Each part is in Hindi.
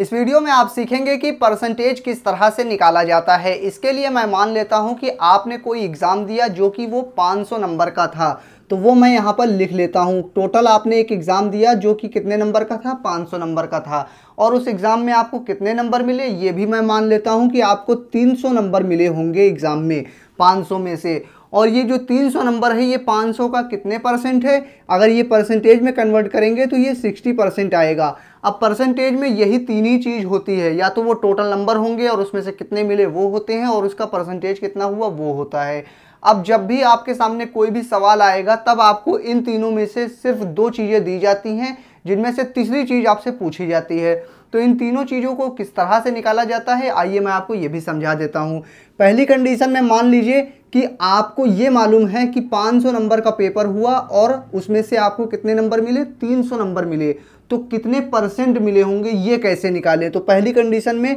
इस वीडियो में आप सीखेंगे कि परसेंटेज किस तरह से निकाला जाता है इसके लिए मैं मान लेता हूं कि आपने कोई एग्ज़ाम दिया जो कि वो 500 नंबर का था तो वो मैं यहाँ पर लिख लेता हूँ टोटल आपने एक एग्ज़ाम दिया जो कि कितने नंबर का था 500 नंबर का था और उस एग्ज़ाम में आपको कितने नंबर मिले ये भी मैं मान लेता हूँ कि आपको 300 नंबर मिले होंगे एग्ज़ाम में 500 में से और ये जो 300 नंबर है ये 500 का कितने परसेंट है अगर ये परसेंटेज में कन्वर्ट करेंगे तो ये 60 परसेंट आएगा अब परसेंटेज में यही तीन ही चीज़ होती है या तो वो टोटल नंबर होंगे और उसमें से कितने मिले वो होते हैं और उसका परसेंटेज कितना हुआ वो होता है अब जब भी आपके सामने कोई भी सवाल आएगा तब आपको इन तीनों में से सिर्फ दो चीज़ें दी जाती हैं जिनमें से तीसरी चीज़ आपसे पूछी जाती है तो इन तीनों चीज़ों को किस तरह से निकाला जाता है आइए मैं आपको ये भी समझा देता हूँ पहली कंडीशन में मान लीजिए कि आपको ये मालूम है कि 500 नंबर का पेपर हुआ और उसमें से आपको कितने नंबर मिले 300 नंबर मिले तो कितने परसेंट मिले होंगे ये कैसे निकालें तो पहली कंडीशन में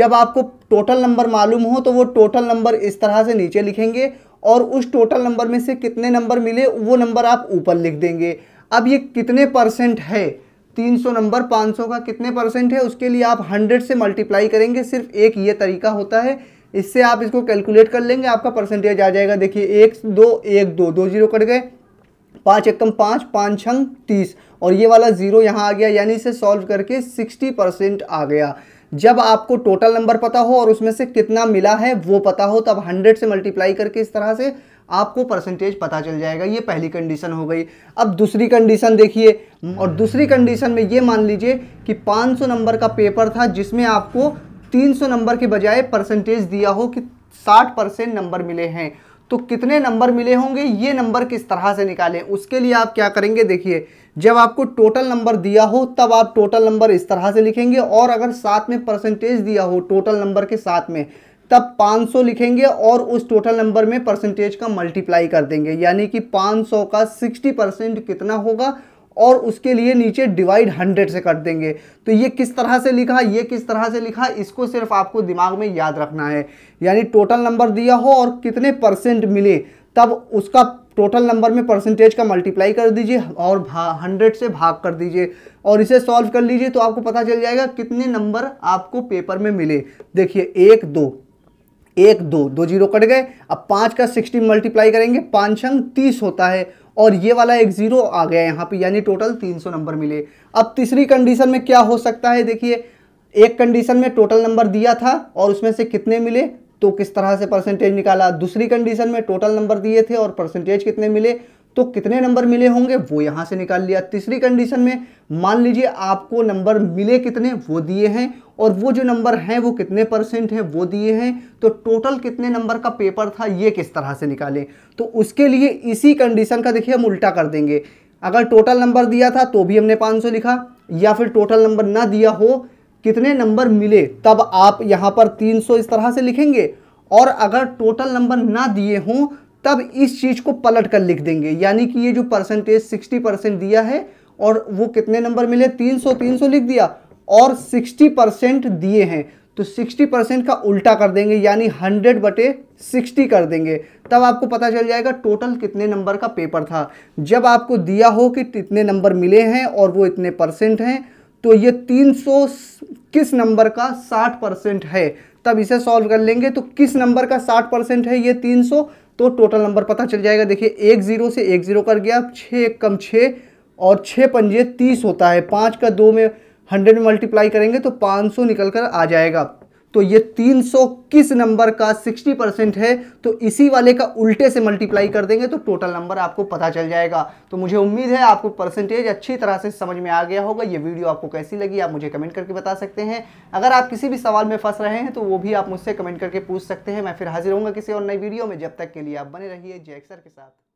जब आपको टोटल नंबर मालूम हो तो वो टोटल नंबर इस तरह से नीचे लिखेंगे और उस टोटल नंबर में से कितने नंबर मिले वो नंबर आप ऊपर लिख देंगे अब ये कितने परसेंट है 300 नंबर 500 का कितने परसेंट है उसके लिए आप 100 से मल्टीप्लाई करेंगे सिर्फ एक ये तरीका होता है इससे आप इसको कैलकुलेट कर लेंगे आपका परसेंटेज आ जाएगा देखिए एक दो एक दो दो जीरो कट गए पाँच एकम पाँच पाँच छंग तीस और ये वाला ज़ीरो यहाँ आ गया यानी इसे सॉल्व करके सिक्सटी परसेंट आ गया जब आपको टोटल नंबर पता हो और उसमें से कितना मिला है वो पता हो तब हंड्रेड से मल्टीप्लाई करके इस तरह से आपको परसेंटेज पता चल जाएगा ये पहली कंडीशन हो गई अब दूसरी कंडीशन देखिए और दूसरी कंडीशन में ये मान लीजिए कि 500 नंबर का पेपर था जिसमें आपको 300 नंबर के बजाय परसेंटेज दिया हो कि 60 परसेंट नंबर मिले हैं तो कितने नंबर मिले होंगे ये नंबर किस तरह से निकालें उसके लिए आप क्या करेंगे देखिए जब आपको टोटल नंबर दिया हो तब आप टोटल नंबर इस तरह से लिखेंगे और अगर साथ में परसेंटेज दिया हो टोटल नंबर के साथ में तब 500 लिखेंगे और उस टोटल नंबर में परसेंटेज का मल्टीप्लाई कर देंगे यानी कि 500 का 60 परसेंट कितना होगा और उसके लिए नीचे डिवाइड हंड्रेड से कर देंगे तो ये किस तरह से लिखा ये किस तरह से लिखा इसको सिर्फ आपको दिमाग में याद रखना है यानी टोटल नंबर दिया हो और कितने परसेंट मिले तब उसका टोटल नंबर में परसेंटेज का मल्टीप्लाई कर दीजिए और भा हंड्रेड से भाग कर दीजिए और इसे सॉल्व कर लीजिए तो आपको पता चल जाएगा कितने नंबर आपको पेपर में मिले देखिए एक दो एक दो दो जीरो कट गए अब पाँच का सिक्सटी मल्टीप्लाई करेंगे पाँच अंग तीस होता है और ये वाला एक ज़ीरो आ गया यहाँ पे यानी टोटल तीन सौ नंबर मिले अब तीसरी कंडीशन में क्या हो सकता है देखिए एक कंडीशन में टोटल नंबर दिया था और उसमें से कितने मिले तो किस तरह से परसेंटेज निकाला दूसरी कंडीशन में टोटल नंबर दिए थे और परसेंटेज कितने मिले तो कितने नंबर मिले होंगे वो यहां से निकाल लिया तीसरी कंडीशन में मान लीजिए आपको नंबर मिले कितने वो दिए हैं और वो जो नंबर हैं वो कितने परसेंट हैं वो दिए हैं तो टोटल कितने नंबर का पेपर था ये किस तरह से निकालें तो उसके लिए इसी कंडीशन का देखिए हम उल्टा कर देंगे अगर टोटल नंबर दिया था तो भी हमने पाँच लिखा या फिर टोटल नंबर ना दिया हो कितने नंबर मिले तब आप यहाँ पर तीन इस तरह से लिखेंगे और अगर टोटल नंबर ना दिए हों तब इस चीज़ को पलट कर लिख देंगे यानी कि ये जो परसेंटेज सिक्सटी परसेंट दिया है और वो कितने नंबर मिले तीन सौ तीन सौ लिख दिया और सिक्सटी परसेंट दिए हैं तो 60 परसेंट का उल्टा कर देंगे यानी 100 बटे 60 कर देंगे तब आपको पता चल जाएगा टोटल कितने नंबर का पेपर था जब आपको दिया हो कि कितने नंबर मिले हैं और वो इतने परसेंट हैं तो ये तीन किस नंबर का साठ है तब इसे सॉल्व कर लेंगे तो किस नंबर का साठ परसेंट है ये 300 तो टोटल नंबर पता चल जाएगा देखिए एक ज़ीरो से एक ज़ीरो कर गया छः एक कम छः और छः पंजे तीस होता है पाँच का दो में हंड्रेड में मल्टीप्लाई करेंगे तो पाँच सौ निकल कर आ जाएगा तो ये 300 किस नंबर का 60 परसेंट है तो इसी वाले का उल्टे से मल्टीप्लाई कर देंगे तो टोटल नंबर आपको पता चल जाएगा तो मुझे उम्मीद है आपको परसेंटेज अच्छी तरह से समझ में आ गया होगा ये वीडियो आपको कैसी लगी आप मुझे कमेंट करके बता सकते हैं अगर आप किसी भी सवाल में फंस रहे हैं तो वो भी आप मुझसे कमेंट करके पूछ सकते हैं मैं फिर हाजिर हूँ किसी और नई वीडियो में जब तक के लिए आप बने रहिए अक्सर के साथ